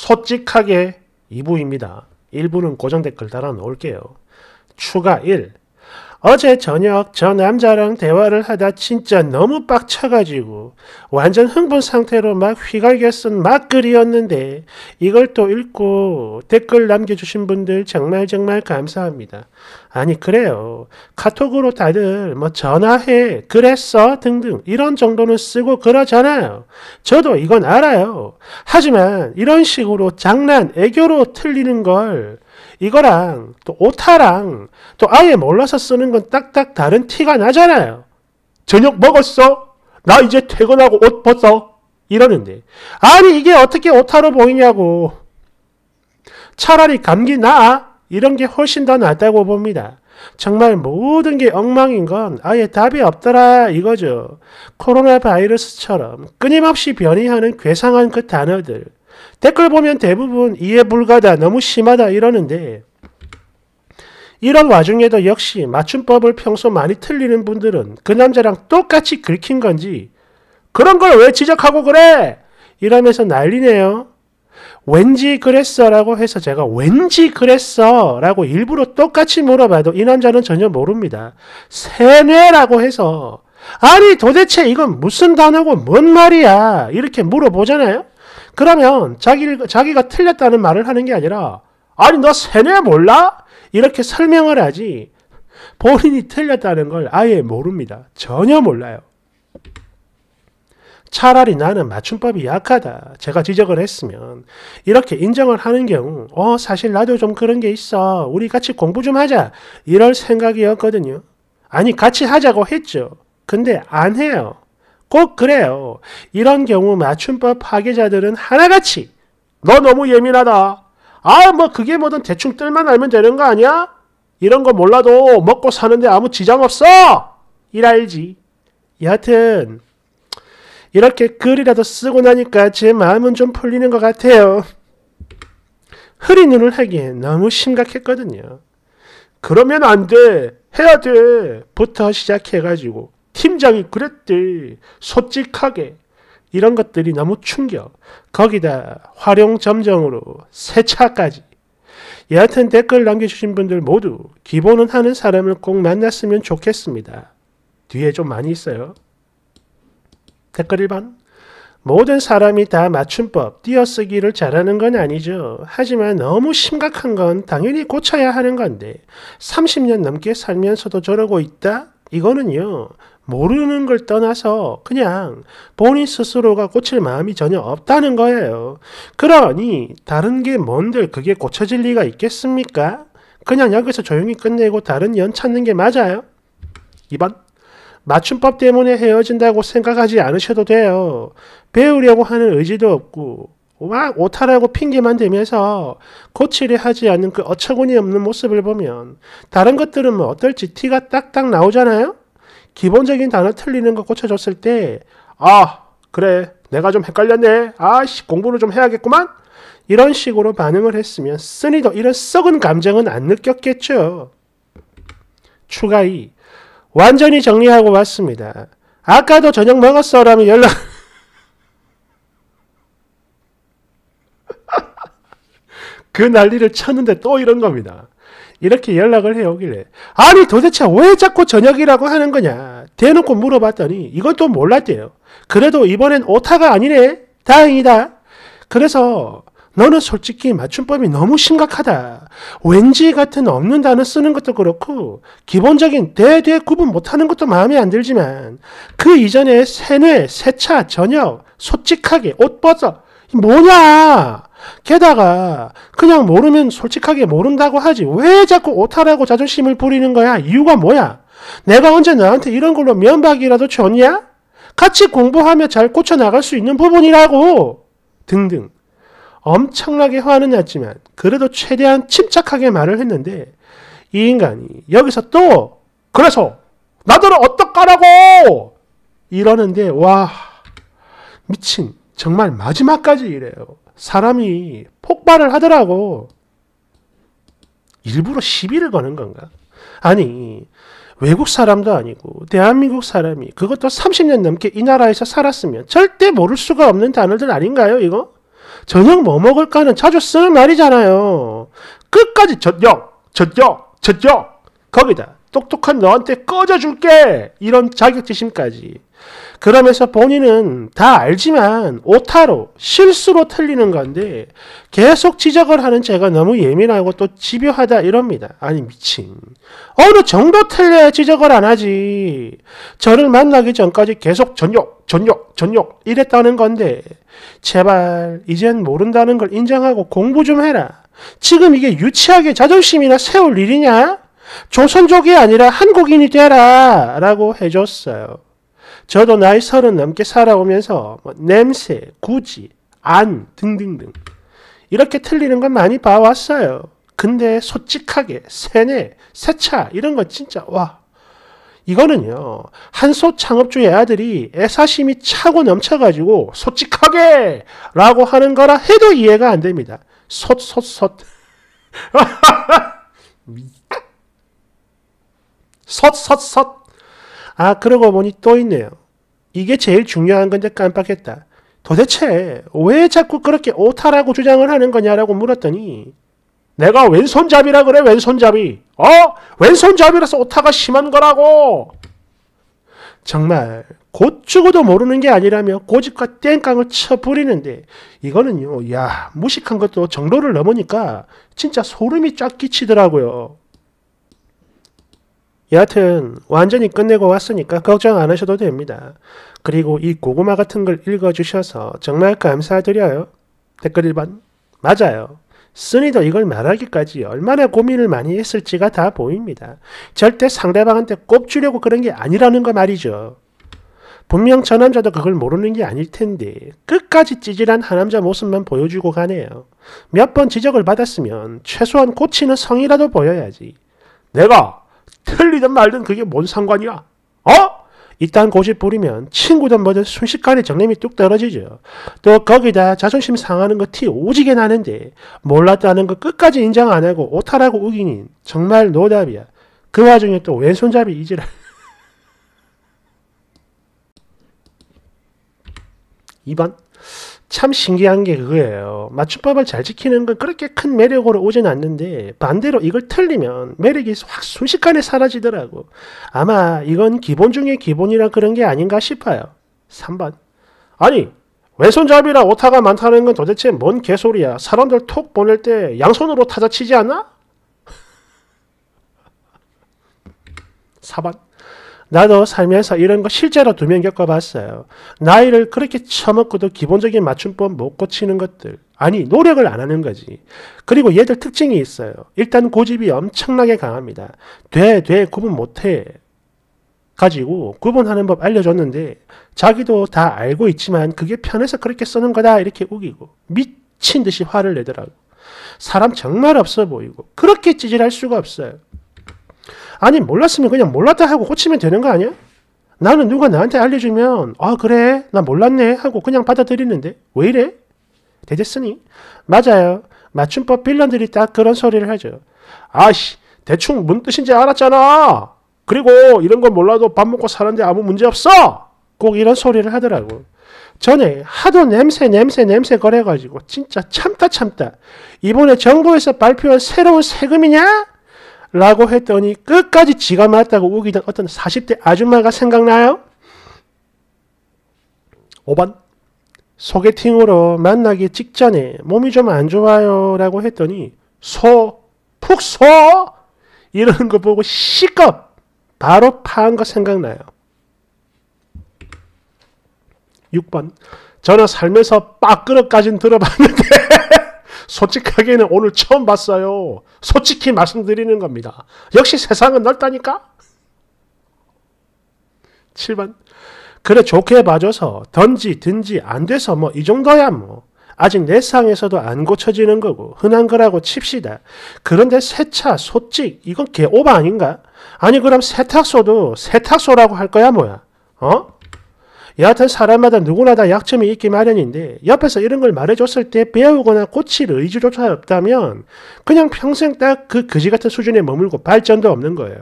솔직하게 2부입니다. 1부는 고정 댓글 달아 놓을게요. 추가 1. 어제 저녁 저 남자랑 대화를 하다 진짜 너무 빡쳐가지고 완전 흥분 상태로 막 휘갈겨 쓴 막글이었는데 이걸 또 읽고 댓글 남겨주신 분들 정말 정말 감사합니다. 아니 그래요. 카톡으로 다들 뭐 전화해 그랬어 등등 이런 정도는 쓰고 그러잖아요. 저도 이건 알아요. 하지만 이런 식으로 장난 애교로 틀리는 걸 이거랑 또 오타랑 또 아예 몰라서 쓰는 건 딱딱 다른 티가 나잖아요. 저녁 먹었어? 나 이제 퇴근하고 옷 벗어? 이러는데 아니 이게 어떻게 오타로 보이냐고 차라리 감기 나아? 이런 게 훨씬 더 낫다고 봅니다. 정말 모든 게 엉망인 건 아예 답이 없더라 이거죠. 코로나 바이러스처럼 끊임없이 변이하는 괴상한 그 단어들. 댓글 보면 대부분 이해 불가다, 너무 심하다 이러는데 이런 와중에도 역시 맞춤법을 평소 많이 틀리는 분들은 그 남자랑 똑같이 긁힌 건지 그런 걸 왜 지적하고 그래? 이러면서 난리네요. 왠지 그랬어 라고 해서 제가 왠지 그랬어 라고 일부러 똑같이 물어봐도 이 남자는 전혀 모릅니다. 세뇌라고 해서 아니 도대체 이건 무슨 단어고 뭔 말이야 이렇게 물어보잖아요. 그러면 자기, 자기가 틀렸다는 말을 하는 게 아니라 아니 너 세뇌 몰라? 이렇게 설명을 하지 본인이 틀렸다는 걸 아예 모릅니다. 전혀 몰라요. 차라리 나는 맞춤법이 약하다. 제가 지적을 했으면 이렇게 인정을 하는 경우 어 사실 나도 좀 그런 게 있어. 우리 같이 공부 좀 하자. 이럴 생각이었거든요. 아니 같이 하자고 했죠. 근데 안 해요. 꼭 그래요. 이런 경우 맞춤법 파괴자들은 하나같이 너 너무 예민하다. 아, 뭐 그게 뭐든 대충 뜰만 알면 되는 거 아니야? 이런 거 몰라도 먹고 사는데 아무 지장 없어! 이랄지. 여하튼 이렇게 글이라도 쓰고 나니까 제 마음은 좀 풀리는 것 같아요. 흐린 눈을 하기엔 너무 심각했거든요. 그러면 안 돼! 해야 돼! 부터 시작해가지고 팀장이 그랬대. 솔직하게. 이런 것들이 너무 충격. 거기다 활용 점정으로 세차까지. 여하튼 댓글 남겨주신 분들 모두 기본은 하는 사람을 꼭 만났으면 좋겠습니다. 뒤에 좀 많이 있어요. 댓글 1번. 모든 사람이 다 맞춤법, 띄어쓰기를 잘하는 건 아니죠. 하지만 너무 심각한 건 당연히 고쳐야 하는 건데, 30년 넘게 살면서도 저러고 있다? 이거는요, 모르는 걸 떠나서 그냥 본인 스스로가 고칠 마음이 전혀 없다는 거예요. 그러니 다른 게 뭔들 그게 고쳐질 리가 있겠습니까? 그냥 여기서 조용히 끝내고 다른 연 찾는 게 맞아요. 2번 맞춤법 때문에 헤어진다고 생각하지 않으셔도 돼요. 배우려고 하는 의지도 없고 막 오타라고 핑계만 대면서 고치려 하지 않는 그 어처구니 없는 모습을 보면 다른 것들은 뭐 어떨지 티가 딱딱 나오잖아요? 기본적인 단어 틀리는 거 고쳐줬을 때, 아, 그래, 내가 좀 헷갈렸네. 아씨, 공부를 좀 해야겠구만. 이런 식으로 반응을 했으면 쓰니도 이런 썩은 감정은 안 느꼈겠죠. 추가 2. 완전히 정리하고 왔습니다. 아까도 저녁 먹었어 라며 연락 그 난리를 쳤는데 또 이런 겁니다. 이렇게 연락을 해오길래 아니 도대체 왜 자꾸 저녁이라고 하는 거냐 대놓고 물어봤더니 이것도 몰랐대요. 그래도 이번엔 오타가 아니네. 다행이다. 그래서 너는 솔직히 맞춤법이 너무 심각하다. 왠지 같은 없는 단어 쓰는 것도 그렇고 기본적인 대대 구분 못하는 것도 마음에 안 들지만 그 이전에 세뇌, 세차, 저녁 솔직하게 옷 벗어 뭐냐? 게다가 그냥 모르면 솔직하게 모른다고 하지 왜 자꾸 오타라고 자존심을 부리는 거야? 이유가 뭐야? 내가 언제 나한테 이런 걸로 면박이라도 줬냐? 같이 공부하며 잘 고쳐나갈 수 있는 부분이라고 등등 엄청나게 화는 났지만 그래도 최대한 침착하게 말을 했는데 이 인간이 여기서 또 그래서 나더러 어떡하라고 이러는데 와 미친 정말 마지막까지 이래요. 사람이 폭발을 하더라고. 일부러 시비를 거는 건가? 아니, 외국 사람도 아니고 대한민국 사람이 그것도 30년 넘게 이 나라에서 살았으면 절대 모를 수가 없는 단어들 아닌가요, 이거? 저녁 뭐 먹을까는 자주 쓰는 말이잖아요. 끝까지 저녁, 저녁, 저녁. 거기다 똑똑한 너한테 꺼져줄게. 이런 자격지심까지. 그러면서 본인은 다 알지만 오타로 실수로 틀리는 건데 계속 지적을 하는 제가 너무 예민하고 또 집요하다 이럽니다. 아니 미친. 어느 정도 틀려야 지적을 안 하지. 저를 만나기 전까지 계속 전욕 전욕 전욕 이랬다는 건데 제발 이젠 모른다는 걸 인정하고 공부 좀 해라. 지금 이게 유치하게 자존심이나 세울 일이냐? 조선족이 아니라 한국인이 되라 라고 해줬어요. 저도 나이 서른 넘게 살아오면서 뭐 냄새, 구지, 안 등등등 이렇게 틀리는 건 많이 봐왔어요. 근데 솔직하게 세뇌, 세차 이런 거 진짜 와 이거는요 한솥 창업주의 아들이 애사심이 차고 넘쳐가지고 솔직하게 라고 하는 거라 해도 이해가 안 됩니다. 솥솥솥 솥, 솥, 솥. 아, 그러고 보니 또 있네요. 이게 제일 중요한 건데 깜빡했다. 도대체 왜 자꾸 그렇게 오타라고 주장을 하는 거냐라고 물었더니 내가 왼손잡이라 그래 왼손잡이 어 왼손잡이라서 오타가 심한 거라고 정말 곧 죽어도 모르는 게 아니라며 고집과 땡깡을 쳐 부리는데 이거는요 야 무식한 것도 정도를 넘으니까 진짜 소름이 쫙 끼치더라고요 여하튼 완전히 끝내고 왔으니까 걱정 안 하셔도 됩니다. 그리고 이 고구마 같은 걸 읽어주셔서 정말 감사드려요. 댓글 1번 맞아요. 쓰니도 이걸 말하기까지 얼마나 고민을 많이 했을지가 다 보입니다. 절대 상대방한테 꼽주려고 그런 게 아니라는 거 말이죠. 분명 저 남자도 그걸 모르는 게 아닐 텐데 끝까지 찌질한 하남자 모습만 보여주고 가네요. 몇 번 지적을 받았으면 최소한 고치는 성이라도 보여야지. 내가 틀리든 말든 그게 뭔 상관이야? 어? 일단 고집 부리면 친구든 뭐든 순식간에 정념이 뚝 떨어지죠. 또 거기다 자존심 상하는 거 티 오지게 나는데 몰랐다는 거 끝까지 인정 안 하고 오타라고 우기니 정말 노답이야. 그 와중에 또 왼손잡이 이지랄. 이번 참 신기한 게 그거예요. 맞춤법을 잘 지키는 건 그렇게 큰 매력으로 오진 않는데 반대로 이걸 틀리면 매력이 확 순식간에 사라지더라고. 아마 이건 기본 중에 기본이라 그런 게 아닌가 싶어요. 3번. 아니, 왼손잡이라 오타가 많다는 건 도대체 뭔 개소리야. 사람들 톡 보낼 때 양손으로 타자 치지 않아? 4번. 나도 살면서 이런 거 실제로 두 명 겪어봤어요. 나이를 그렇게 처먹고도 기본적인 맞춤법 못 고치는 것들. 아니, 노력을 안 하는 거지. 그리고 얘들 특징이 있어요. 일단 고집이 엄청나게 강합니다. 돼, 돼, 구분 못 해. 가지고 구분하는 법 알려줬는데 자기도 다 알고 있지만 그게 편해서 그렇게 쓰는 거다 이렇게 우기고 미친 듯이 화를 내더라고. 사람 정말 없어 보이고 그렇게 찌질할 수가 없어요. 아니 몰랐으면 그냥 몰랐다 하고 고치면 되는 거 아니야? 나는 누가 나한테 알려주면 아 그래 나 몰랐네 하고 그냥 받아들이는데 왜 이래? 되겠으니? 맞아요. 맞춤법 빌런들이 딱 그런 소리를 하죠. 아씨 대충 뭔 뜻인지 알았잖아. 그리고 이런 건 몰라도 밥 먹고 사는데 아무 문제 없어. 꼭 이런 소리를 하더라고. 전에 하도 냄새 냄새 냄새 거려가지고 진짜 참다 참다 이번에 정부에서 발표한 새로운 세금이냐? 라고 했더니 끝까지 지가 맞다고 우기던 어떤 40대 아줌마가 생각나요? 5번 소개팅으로 만나기 직전에 몸이 좀 안 좋아요 라고 했더니 소, 푹 소 이러는 거 보고 시겁 바로 파한 거 생각나요. 6번 저는 살면서 빠끄럽까진 들어봤는데 솔직하게는 오늘 처음 봤어요. 솔직히 말씀드리는 겁니다. 역시 세상은 넓다니까? 7번. 그래 좋게 봐줘서 던지 든지 안 돼서 뭐 이 정도야 뭐. 아직 내 상에서도 안 고쳐지는 거고 흔한 거라고 칩시다. 그런데 세차, 솔직 이건 개오바 아닌가? 아니 그럼 세탁소도 세탁소라고 할 거야 뭐야? 어? 여하튼 사람마다 누구나 다 약점이 있기 마련인데 옆에서 이런 걸 말해줬을 때 배우거나 고칠 의지조차 없다면 그냥 평생 딱 그 거지 같은 수준에 머물고 발전도 없는 거예요.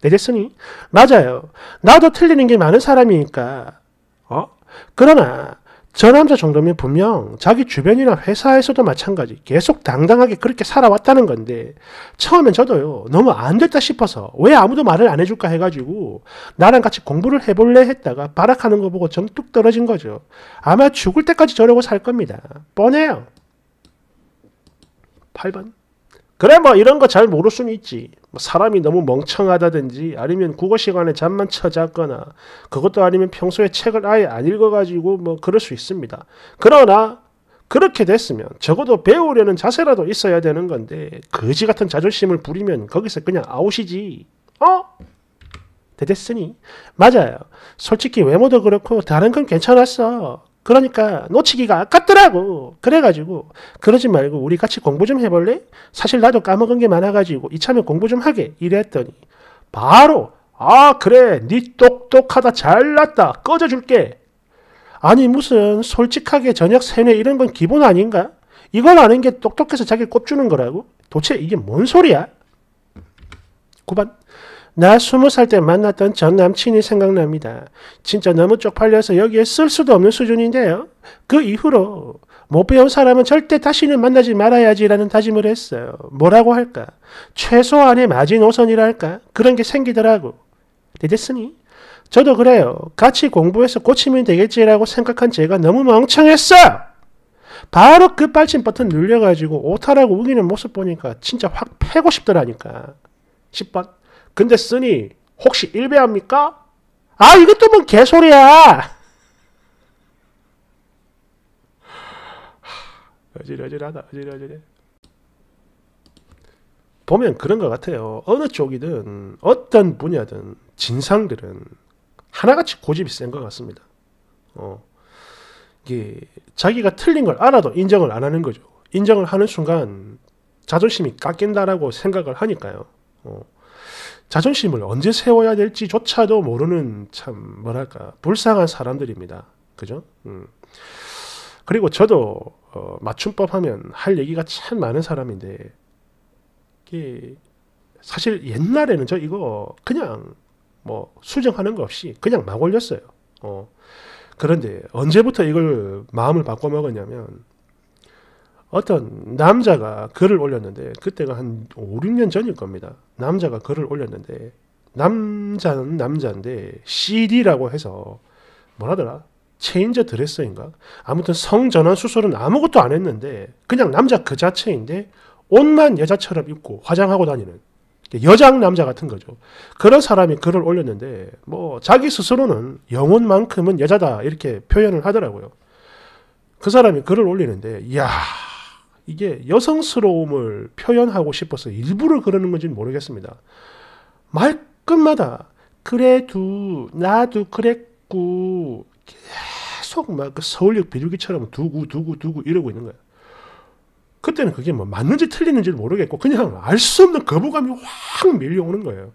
되겠으니? 맞아요. 나도 틀리는 게 많은 사람이니까. 어? 그러나 저 남자 정도면 분명 자기 주변이나 회사에서도 마찬가지 계속 당당하게 그렇게 살아왔다는 건데 처음엔 저도요 너무 안 됐다 싶어서 왜 아무도 말을 안 해줄까 해가지고 나랑 같이 공부를 해볼래 했다가 발악하는 거 보고 정뚝 떨어진 거죠. 아마 죽을 때까지 저러고 살 겁니다. 뻔해요. 8번 그래 뭐 이런 거 잘 모를 수는 있지. 뭐 사람이 너무 멍청하다든지 아니면 국어 시간에 잠만 처자거나 그것도 아니면 평소에 책을 아예 안 읽어가지고 뭐 그럴 수 있습니다. 그러나 그렇게 됐으면 적어도 배우려는 자세라도 있어야 되는 건데 거지 같은 자존심을 부리면 거기서 그냥 아웃이지. 어? 대됐으니 맞아요. 솔직히 외모도 그렇고 다른 건 괜찮았어. 그러니까 놓치기가 아깝더라고. 그래가지고 그러지 말고 우리 같이 공부 좀 해볼래? 사실 나도 까먹은 게 많아가지고 이참에 공부 좀 하게 이랬더니 바로 아 그래 니 똑똑하다 잘났다 꺼져줄게. 아니 무슨 솔직하게 저녁 세뇌 이런 건 기본 아닌가? 이걸 아는 게 똑똑해서 자기 꼽주는 거라고? 도대체 이게 뭔 소리야? 9번 나 스무 살 때 만났던 전 남친이 생각납니다. 진짜 너무 쪽팔려서 여기에 쓸 수도 없는 수준인데요. 그 이후로 못 배운 사람은 절대 다시는 만나지 말아야지라는 다짐을 했어요. 뭐라고 할까? 최소한의 마지노선이랄까? 그런 게 생기더라고. 됐으니 저도 그래요. 같이 공부해서 고치면 되겠지라고 생각한 제가 너무 멍청했어! 바로 그 빨침 버튼 눌려가지고 오타라고 우기는 모습 보니까 진짜 확 패고 싶더라니까. 10번. 근데 쓰니 혹시 1배합니까? 아 이것도 뭔 개소리야. 어질어질하다 어질어질해. 보면 그런 것 같아요. 어느 쪽이든 어떤 분야든 진상들은 하나같이 고집이 센 것 같습니다. 어, 이게 자기가 틀린 걸 알아도 인정을 안 하는 거죠. 인정을 하는 순간 자존심이 깎인다라고 생각을 하니까요. 어. 자존심을 언제 세워야 될지조차도 모르는 참 뭐랄까 불쌍한 사람들입니다. 그죠? 음. 그리고 저도 어, 맞춤법 하면 할 얘기가 참 많은 사람인데 사실 옛날에는 저 이거 그냥 뭐 수정하는 거 없이 그냥 막 올렸어요. 어. 그런데 언제부터 이걸 마음을 바꿔 먹었냐면 어떤 남자가 글을 올렸는데 그때가 한 5, 6년 전일 겁니다. 남자가 글을 올렸는데 남자는 남자인데 CD라고 해서 뭐라더라? 체인저 드레서인가? 아무튼 성전환 수술은 아무것도 안 했는데 그냥 남자 그 자체인데 옷만 여자처럼 입고 화장하고 다니는 여장 남자 같은 거죠. 그런 사람이 글을 올렸는데 뭐 자기 스스로는 영혼만큼은 여자다 이렇게 표현을 하더라고요. 그 사람이 글을 올리는데 이야 이게 여성스러움을 표현하고 싶어서 일부러 그러는 건지는 모르겠습니다. 말끝마다 그래도 나도 그랬고 계속 막그 서울역 비둘기처럼 두고 두고 두고 이러고 있는 거예요. 그때는 그게 뭐 맞는지 틀리는지 모르겠고 그냥 알 수 없는 거부감이 확 밀려오는 거예요.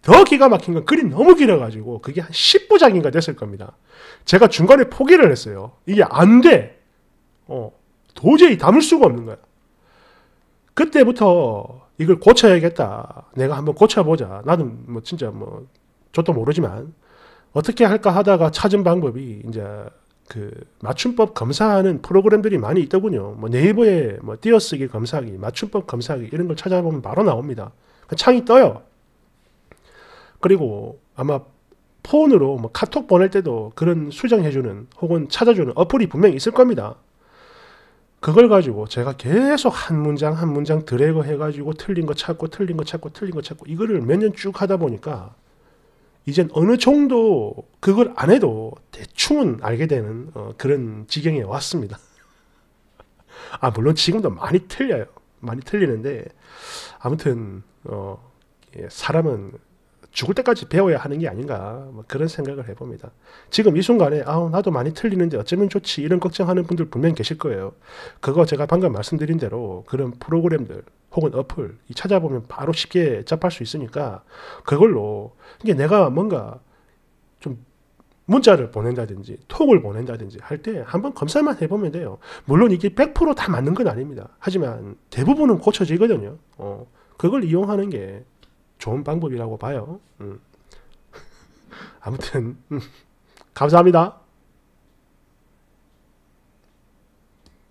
더 기가 막힌 건 글이 너무 길어가지고 그게 한 10부작인가 됐을 겁니다. 제가 중간에 포기를 했어요. 이게 안 돼! 어, 도저히 담을 수가 없는 거야. 그때부터 이걸 고쳐야겠다. 내가 한번 고쳐보자. 나는 뭐 진짜 뭐 저도 모르지만 어떻게 할까 하다가 찾은 방법이 이제 그 맞춤법 검사하는 프로그램들이 많이 있더군요. 뭐 네이버에 뭐 띄어쓰기 검사기, 맞춤법 검사기 이런 걸 찾아보면 바로 나옵니다. 그 창이 떠요. 그리고 아마 폰으로 뭐 카톡 보낼 때도 그런 수정해주는 혹은 찾아주는 어플이 분명히 있을 겁니다. 그걸 가지고 제가 계속 한 문장 한 문장 드래그 해가지고 틀린 거 찾고 틀린 거 찾고 틀린 거 찾고 이거를 몇 년 쭉 하다 보니까 이젠 어느 정도 그걸 안 해도 대충은 알게 되는 어, 그런 지경에 왔습니다. 아 물론 지금도 많이 틀려요. 많이 틀리는데 아무튼 어, 예, 사람은 죽을 때까지 배워야 하는 게 아닌가 뭐 그런 생각을 해봅니다. 지금 이 순간에 아우 나도 많이 틀리는데 어쩌면 좋지 이런 걱정하는 분들 분명 계실 거예요. 그거 제가 방금 말씀드린 대로 그런 프로그램들 혹은 어플 찾아보면 바로 쉽게 접할 수 있으니까 그걸로 이게 내가 뭔가 좀 문자를 보낸다든지 톡을 보낸다든지 할 때 한번 검사만 해보면 돼요. 물론 이게 100%다 맞는 건 아닙니다. 하지만 대부분은 고쳐지거든요. 어, 그걸 이용하는 게 좋은 방법이라고 봐요. 음. 아무튼 음. 감사합니다.